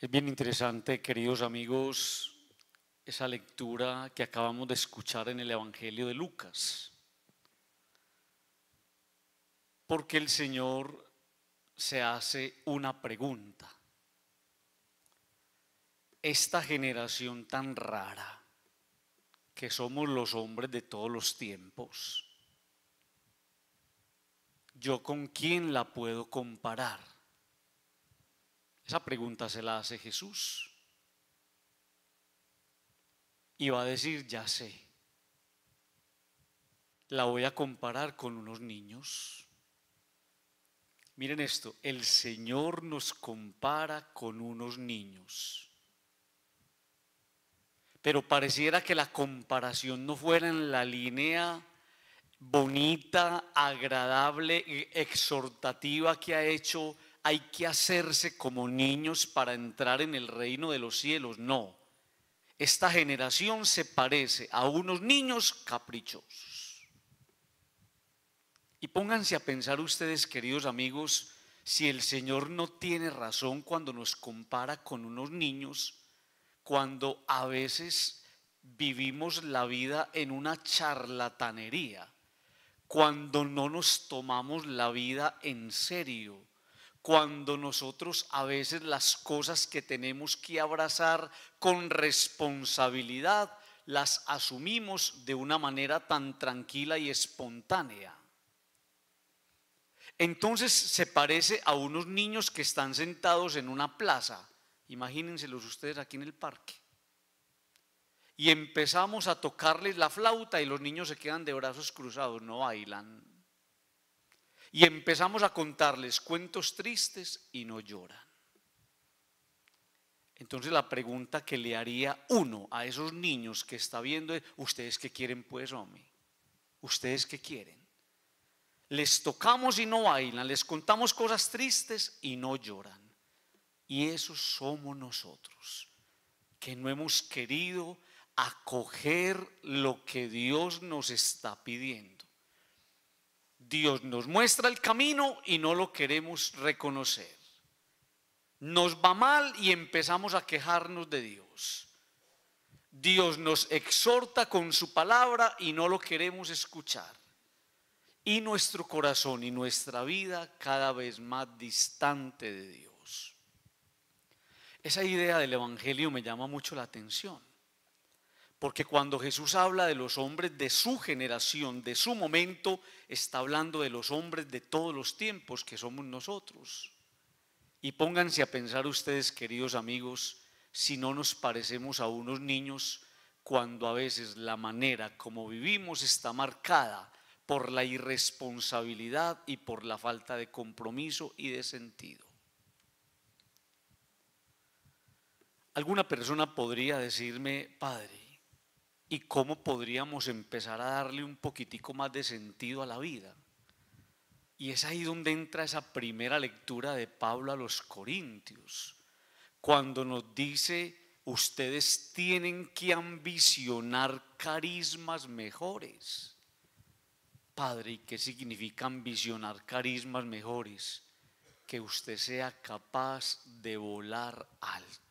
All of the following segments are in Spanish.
Es bien interesante, queridos amigos, esa lectura que acabamos de escuchar en el Evangelio de Lucas. Porque el Señor se hace una pregunta. Esta generación tan rara que somos los hombres de todos los tiempos, ¿yo con quién la puedo comparar? Esa pregunta se la hace Jesús. Y va a decir, ya sé, la voy a comparar con unos niños. Miren esto, el Señor nos compara con unos niños. Pero pareciera que la comparación no fuera en la línea bonita, agradable, exhortativa que ha hecho hay que hacerse como niños para entrar en el reino de los cielos. No, esta generación se parece a unos niños caprichosos. Y pónganse a pensar ustedes, queridos amigos, si el Señor no tiene razón cuando nos compara con unos niños, cuando a veces vivimos la vida en una charlatanería, cuando no nos tomamos la vida en serio cuando nosotros a veces las cosas que tenemos que abrazar con responsabilidad las asumimos de una manera tan tranquila y espontánea. Entonces se parece a unos niños que están sentados en una plaza, imagínenselos ustedes aquí en el parque, y empezamos a tocarles la flauta y los niños se quedan de brazos cruzados, no bailan, y empezamos a contarles cuentos tristes y no lloran. Entonces la pregunta que le haría uno a esos niños que está viendo es, ¿ustedes qué quieren pues, hombre? ¿Ustedes qué quieren? Les tocamos y no bailan, les contamos cosas tristes y no lloran. Y esos somos nosotros, que no hemos querido acoger lo que Dios nos está pidiendo. Dios nos muestra el camino y no lo queremos reconocer. Nos va mal y empezamos a quejarnos de Dios. Dios nos exhorta con su palabra y no lo queremos escuchar. Y nuestro corazón y nuestra vida cada vez más distante de Dios. Esa idea del Evangelio me llama mucho la atención. Porque cuando Jesús habla de los hombres de su generación, de su momento, está hablando de los hombres de todos los tiempos que somos nosotros. Y pónganse a pensar ustedes, queridos amigos, si no nos parecemos a unos niños cuando a veces la manera como vivimos está marcada por la irresponsabilidad y por la falta de compromiso y de sentido. Alguna persona podría decirme, Padre, y cómo podríamos empezar a darle un poquitico más de sentido a la vida. Y es ahí donde entra esa primera lectura de Pablo a los Corintios, cuando nos dice, ustedes tienen que ambicionar carismas mejores. Padre, ¿y qué significa ambicionar carismas mejores? Que usted sea capaz de volar alto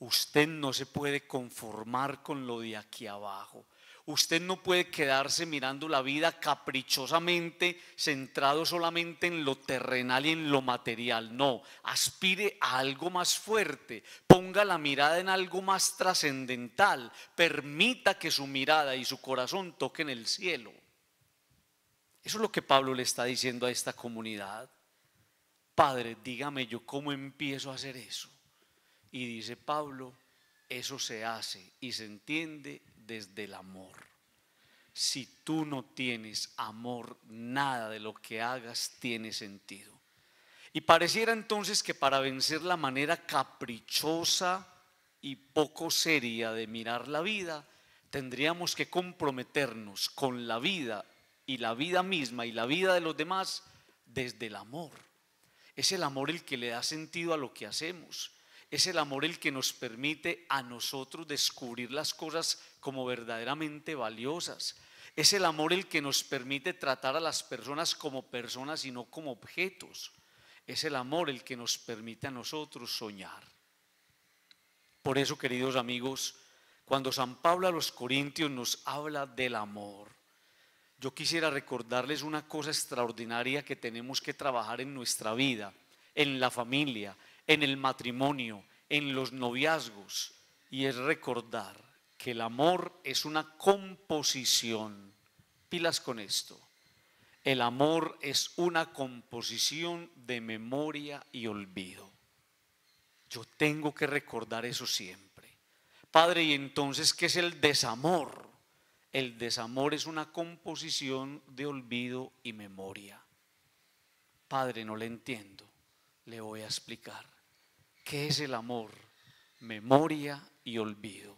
Usted no se puede conformar con lo de aquí abajo. Usted no puede quedarse mirando la vida caprichosamente, centrado solamente en lo terrenal y en lo material. No, aspire a algo más fuerte, ponga la mirada en algo más trascendental, permita que su mirada y su corazón toquen el cielo. Eso es lo que Pablo le está diciendo a esta comunidad. Padre, dígame yo cómo empiezo a hacer eso. Y dice Pablo, eso se hace y se entiende desde el amor. Si tú no tienes amor, nada de lo que hagas tiene sentido. Y pareciera entonces que para vencer la manera caprichosa y poco seria de mirar la vida, tendríamos que comprometernos con la vida y la vida misma y la vida de los demás desde el amor. Es el amor el que le da sentido a lo que hacemos. Es el amor el que nos permite a nosotros descubrir las cosas como verdaderamente valiosas. Es el amor el que nos permite tratar a las personas como personas y no como objetos. Es el amor el que nos permite a nosotros soñar. Por eso, queridos amigos, cuando San Pablo a los Corintios nos habla del amor, yo quisiera recordarles una cosa extraordinaria que tenemos que trabajar en nuestra vida, en la familia, en el matrimonio, en los noviazgos, y es recordar que el amor es una composición. Pilas con esto. El amor es una composición de memoria y olvido. Yo tengo que recordar eso siempre. Padre, ¿y entonces qué es el desamor? El desamor es una composición de olvido y memoria. Padre, no le entiendo. Le voy a explicar. ¿Qué es el amor? Memoria y olvido.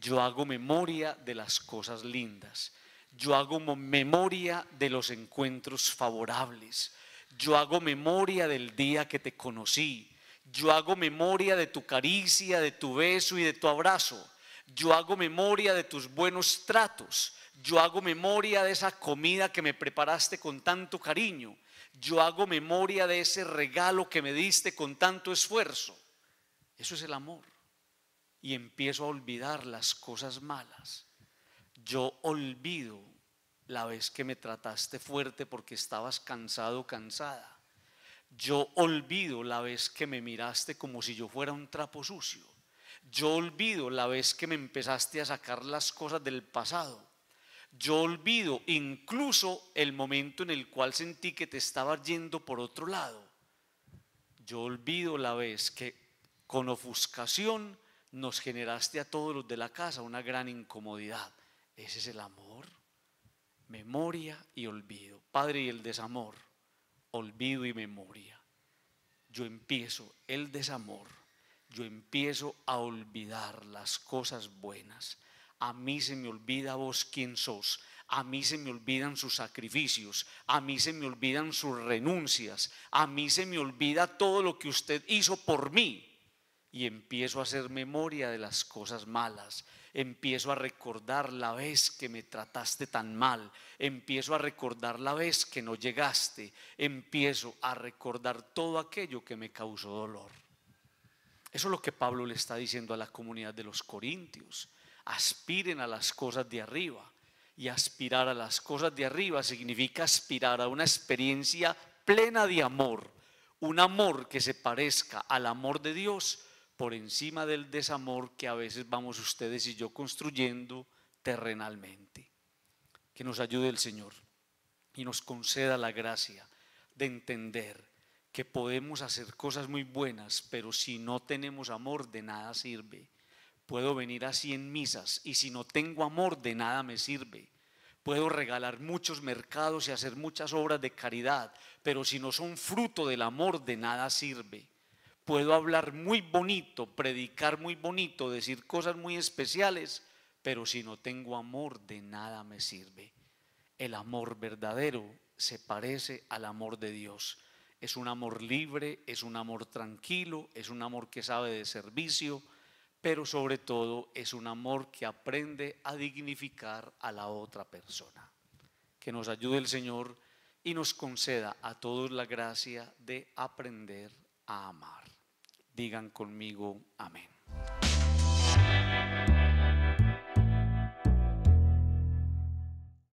Yo hago memoria de las cosas lindas. Yo hago memoria de los encuentros favorables. Yo hago memoria del día que te conocí. Yo hago memoria de tu caricia, de tu beso y de tu abrazo. Yo hago memoria de tus buenos tratos. Yo hago memoria de esa comida que me preparaste con tanto cariño yo hago memoria de ese regalo que me diste con tanto esfuerzo. Eso es el amor. Y empiezo a olvidar las cosas malas. Yo olvido la vez que me trataste fuerte porque estabas cansado cansada. Yo olvido la vez que me miraste como si yo fuera un trapo sucio. Yo olvido la vez que me empezaste a sacar las cosas del pasado yo olvido incluso el momento en el cual sentí que te estaba yendo por otro lado. Yo olvido la vez que con ofuscación nos generaste a todos los de la casa una gran incomodidad. Ese es el amor, memoria y olvido. Padre, y el desamor, olvido y memoria. Yo empiezo el desamor, yo empiezo a olvidar las cosas buenas a mí se me olvida vos quién sos, a mí se me olvidan sus sacrificios, a mí se me olvidan sus renuncias, a mí se me olvida todo lo que usted hizo por mí. Y empiezo a hacer memoria de las cosas malas, empiezo a recordar la vez que me trataste tan mal, empiezo a recordar la vez que no llegaste, empiezo a recordar todo aquello que me causó dolor. Eso es lo que Pablo le está diciendo a la comunidad de los Corintios aspiren a las cosas de arriba. Y aspirar a las cosas de arriba significa aspirar a una experiencia plena de amor, un amor que se parezca al amor de Dios por encima del desamor que a veces vamos ustedes y yo construyendo terrenalmente. Que nos ayude el Señor y nos conceda la gracia de entender que podemos hacer cosas muy buenas, pero si no tenemos amor, de nada sirve. Puedo venir a 100 misas y si no tengo amor de nada me sirve. Puedo regalar muchos mercados y hacer muchas obras de caridad, pero si no son fruto del amor de nada sirve. Puedo hablar muy bonito, predicar muy bonito, decir cosas muy especiales, pero si no tengo amor de nada me sirve. El amor verdadero se parece al amor de Dios. Es un amor libre, es un amor tranquilo, es un amor que sabe de servicio, pero sobre todo es un amor que aprende a dignificar a la otra persona. Que nos ayude el Señor y nos conceda a todos la gracia de aprender a amar. Digan conmigo, amén.